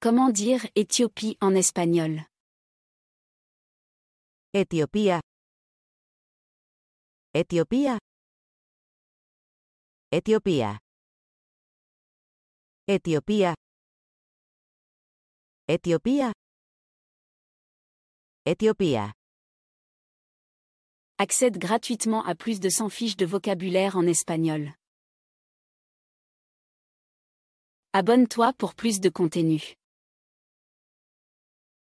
Comment dire Éthiopie en espagnol Éthiopie Éthiopie Éthiopie Éthiopie Éthiopie Éthiopie Accède gratuitement à plus de 100 fiches de vocabulaire en espagnol. Abonne-toi pour plus de contenu.